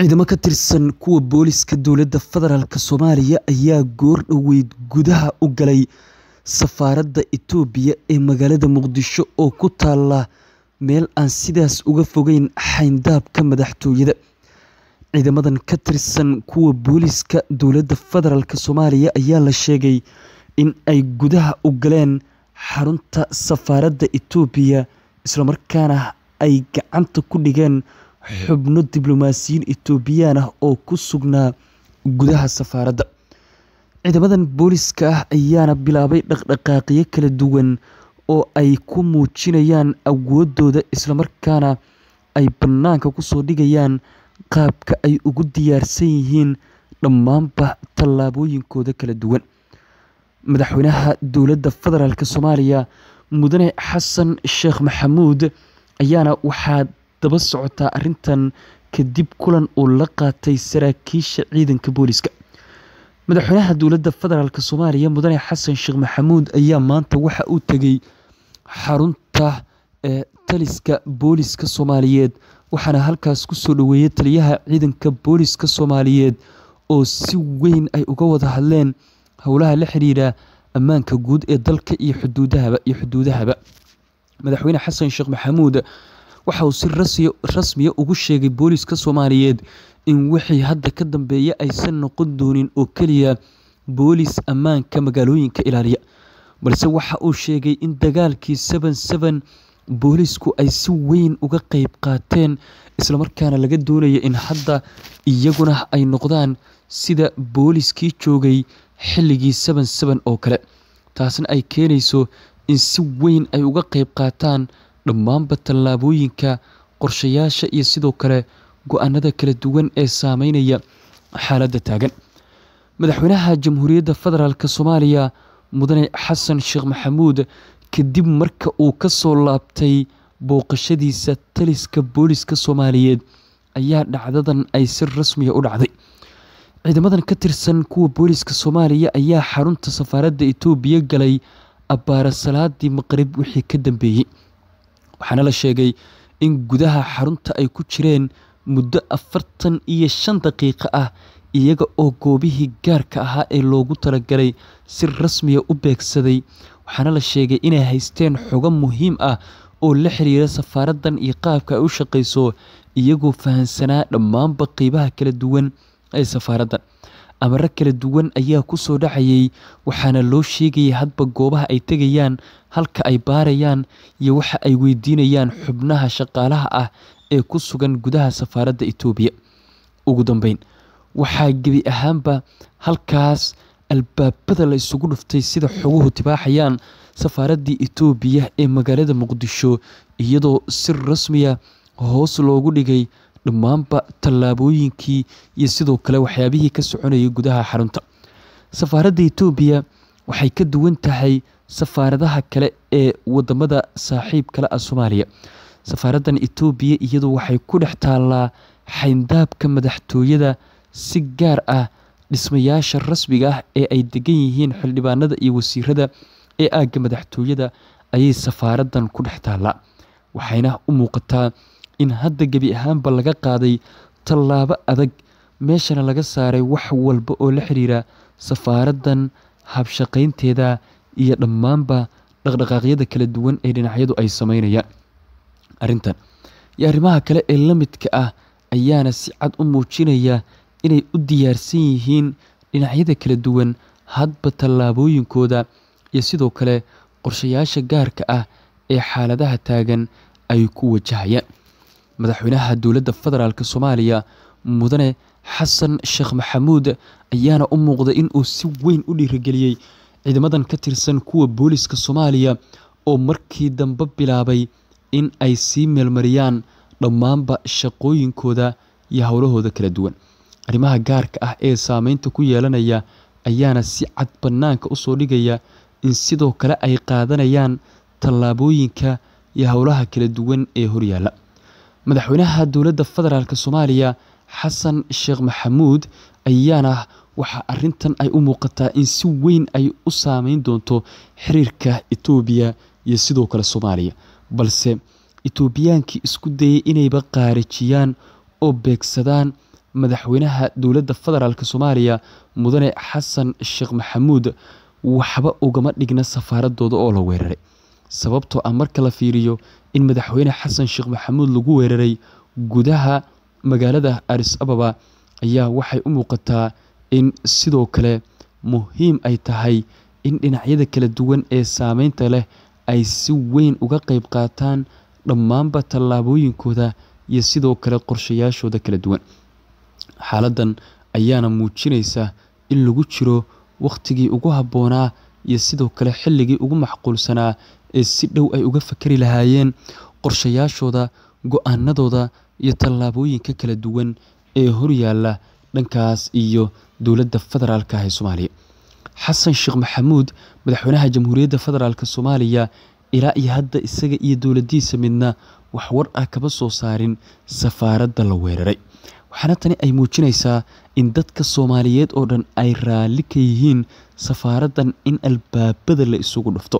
ciidamo ka tirsan kuwa booliska dowladda federaalk soomaaliya ayaa goor dhoweyd gudaha u galay safaaradda itoobiya ee magaalada muqdisho oo ku taalla meel aan sidaas uga fogeyn xayndaabka madaxtooyada ciidamadan ka tirsan kuwa booliska dowladda federaalk soomaaliya ayaa la sheegay in ay gudaha u galeen xarunta safaaradda itoobiya islamarkaana ay gacanta ku dhigeen xubno diblomaasiyiin etoobiyaan ah oo ku sugnaa gudaha safaaradda ciidamadan booliska ah ayaana bilaabay dhaqdhaqaaqyo kala duwan oo ay ku muujinayaan awooddooda islamarkaana ay bannaanka kusoo dhigayaan qaabka ay ugu diyaarsan yihiin dhammaanba tallaabooyinkooda kala duwan madaxweynaha dowladda federaalk soomaaliya mudane xasan sheekh maxamuud ayaana waxaad daba socotaa arintan kadib kulan uu la qaatay saraakiisha ciidanka booliska madaxweynaha dowladda federaalka soomaaliya mudane xasan sheekh maxamuud ayaa maanta waxa uu tegey xarunta ee taliska booliska soomaaliyeed waxaana halkaas kusoo dhaweeyey taliyaha ciidanka booliska soomaaliyeed oo si weyn ay uga wada hadleen howlaha la xiriira ammaanka guud ee dalka iyo xuduudahaba iyo xuduudahaba madaxweyne xasan sheekh maxamuud waxa uu si rasmiya ugu sheegay booliiska Soomaaliyeed in wixii hadda ka dambeeya aysan noqon doonin oo keliya booliis ammaanka magaalooyinka ilaaliya balse waxa uu sheegay in dagaalkii seven seven booliisku ay si weyn uga qeyb qaateen islamarkaana laga doonaya in hadda iyaguna ay noqdaan sida booliiskii joogay xilligii seven seven oo kale taasna ay keenayso in si weyn ay uga qeyb qaataan dhammaanba tallaabooyinka qorshayaasha iyo sidoo kale go-aanada kala duwan ee saameynaya xaaladda taagan madaxweynaha jamhuuriyadda federaalk soomaaliya mudane xasan sheekh maxamuud kadib marka uu ka soo laabtay booqashadiisa taliska booliska soomaaliyeed ayaa dhacdadan ay si rasmiya ah u dhacday ciidamadan ka tirsan kuwa booliska soomaaliya ayaa xarunta safaaradda etoobiya galay abaara salaadii maqrib wixii ka dambeeyey waxaana la sheegay in gudaha xarunta ay ku jireen muddo afartan iyo shan daqiiqo ah iyaga oo goobihii gaarka ahaa ee loogu talagalay si rasmiya ah u beegsaday waxaana la sheegay inay haysteen xogo muhiim ah oo la xiriira safaaraddan iyo qaabka ay u shaqayso iyagoo fahansanaa dhammaanba qeybaha kala duwan ee safaaraddan amarro kala duwan ayaa ku soo dhacayay waxaana loo sheegayay hadba goobaha ay tegayaan halka ay baarayaan iyo waxa ay weydiinayaan xubnaha shaqaalaha ah ee ku sugan gudaha safaaradda itoobiya ugu dambeyn waxaa gebi ahaanba halkaas albaabada la isugu dhuftay sida xoguhu tibaaxayaan safaaraddii etoobiya ee magaalada muqdisho iyadoo si rasmiya hoos loogu dhigay dhammaanba tallaabooyinkii iyo sidoo kale waxyaabihii ka soconayay gudaha xarunta safaaradda etoobiya waxay ka duwan tahay safaaradaha kale ee wadamada saaxiib kale ah soomaaliya safaaraddan etoobiya iyadu waxay ku dhex taallaa xayndaabka madaxtooyada si gaar ah dhismayaasha rasmiga ah ee ay degan yihiin xildhibaanada iyo wasiirada ee aagga madaxtooyada ayay safaaraddan ku dhex taallaa waxayna u muuqataa in hadda gebi ahaanba laga qaaday tallaabo adag meeshana laga saaray wax walba oo la xiriira safaaraddan habshaqaynteeda iyo dhammaanba dhaqdhaqaaqyada kala duwan ee dhinacyadu ay samaynayaan arrintan iyo arrimaha kale ee la midka ah ayaana si cad u muujinaya inay u diyaarsan yihiin dhinacyada kala duwan hadba tallaabooyinkooda iyo sidoo kale qorshayaasha gaarka ah ee xaaladaha taagan ay ku wajahayaan madaxweynaha dowladda federaalk soomaaliya mudane xasan sheekh maxamuud ayaana u muuqday inuu si weyn u dhiirageliyey ciidamadan ka tirsan kuwa booliiska soomaaliya oo markii dambe bilaabay in ay sii meelmariyaan dhammaanba shaqooyinkooda iyo howlahooda kala duwan arrimaha gaarka ah ee saameynta ku yeelanaya ayaana si cad bannaanka usoo dhigaya in sidoo kale ay qaadanayaan tallaabooyinka iyo howlaha kala duwan ee horyaalla madaxweynaha dowladda federaalk soomaaliya xasan sheekh maxamuud ayaana waxaa arintan ay u muuqataa in si weyn ay u saameyn doonto xiriirka etoobiya iyo sidoo kale soomaaliya balse etoobiyaankii isku dayay inayba qaarijiyaan oo beegsadaan madaxweynaha dowladda federaalk soomaaliya mudane xasan sheekh maxamuud waxba ugama dhigna safaaradooda oo la weeraray sababtoo ah marka la fiiriyo in madaxweyne xasan sheekh maxamuud lagu weeraray gudaha magaalada aris ababa ayaa waxay u muuqataa in sidoo kale muhiim ay tahay in dhinacyada kala duwan ee saameynta leh ay si weyn uga qayb qaataan dhammaanba tallaabooyinkooda iyo sidoo kale qorshayaashooda kala duwan xaaladdan ayaana muujinaysa in lagu jiro wakhtigii ugu habboonaa iyo sidoo kale xilligii ugu macquulsanaa ee si dhow ay uga fakari lahaayeen qorshayaashooda go-aanadooda iyo tallaabooyinka kala duwan ee horyaalla dhankaas iyo dowladda federaalka ee soomaaliya xasan sheekh maxamuud madaxweynaha jamhuuriyadda federaalk soomaaliya ilaa iyo hadda isaga iyo dowladdiisa midna wax war ah kaba soo saarin safaaradda la weeraray waxaana tani ay muujinaysaa in dadka soomaaliyeed oo dhan ay raalli ka yihiin safaaraddan in albaabada la isugu dhufto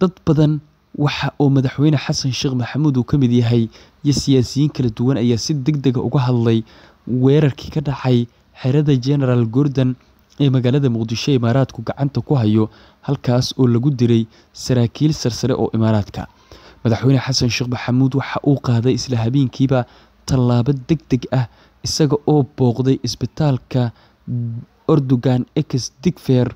dad badan waxa uu madaxweyne xasan sheekh maxamuud uu ka mid yahay iyo siyaasiyiin kala duwan ayaa si deg dega uga hadlay weerarkii ka dhacay xerada genaraal gordon ee magaalada muqdisho imaaraadku gacanta ku hayo halkaas oo lagu diray saraakiil sarsare oo imaaraadka madaxweyne xasan sheekh maxamuud waxa uu qaaday isla habeenkiiba tallaabo degdeg ah isaga oo booqday isbitaalka Erdogan ex digfeer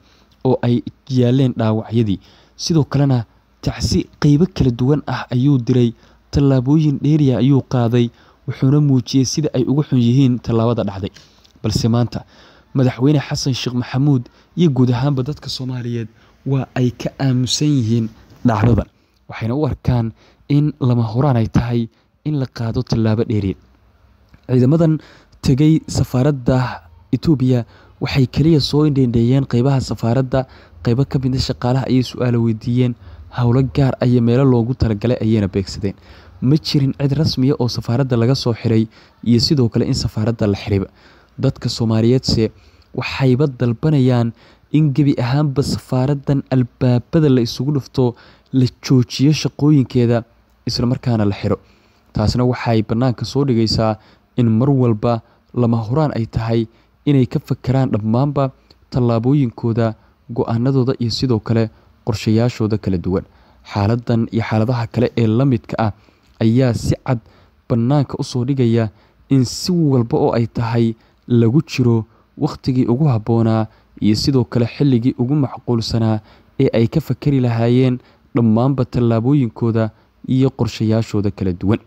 oo ay yaaleen dhaawacyadii sidoo kalena tacsi qeybo kala duwan ah ayuu diray tallaabooyin dheeriya ah ayuu qaaday wuxuuna muujiyey sida ay ugu xun yihiin tallaabada dhacday balse maanta madaxweyne xasan sheekh maxamuud iyo guud ahaanba dadka soomaaliyeed waa ay ka aamusan yihiin dhacdada waxayna u arkaan in lama huraan ay tahay in la qaado tallaabo dheeri ciidamadan tegay safaaradda etoobiya waxay keliya soo indheendheeyeen qaybaha safaaradda qaybo ka mida ah shaqaalaha ayay su-aalo weydiiyeen howlo gaar ayo ah meelo loogu talagalay ayayna beegsadeen ma jirin cid rasmiya oo safaaradda laga soo xiray iyo sidoo kale in safaaradda la xiriba dadka soomaaliyeedse waxayba dalbanayaan in gebi ahaanba safaaraddan albaabada la isugu dhufto la joojiyo shaqooyinkeeda islamarkaana la xiro taasna waxay bannaanka soo dhigaysaa in mar walba lama horaan ay tahay inay ka fakaraan dhammaanba tallaabooyinkooda go-aanadooda iyo sidoo kale qorshayaashooda kala duwan xaaladan iyo xaaladaha kale ee la midka ah ayaa si cad bannaanka usoo dhigaya in si walba oo ay tahay lagu jiro wakhtigii ugu habboonaa iyo sidoo kale xilligii ugu macquulsanaa ee ay ka fakari lahaayeen dhammaanba tallaabooyinkooda iyo qorshayaashooda kala duwan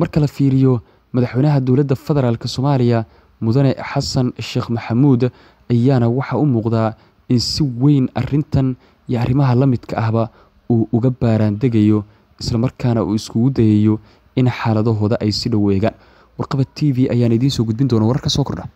marka la fiiriyo madaxweynaha dowladda federaalk soomaaliya mudane xasan sheekh maxamuud ayaana waxaa u muuqdaa in si weyn arintan iyo arrimaha la midka ahba uu uga baaraandegayo islamarkaana uu iskugu dayayo in xaaladahooda ay si dhow eegaan warqaba t v ayaan idiin soo gudbin doona wararka soo kordha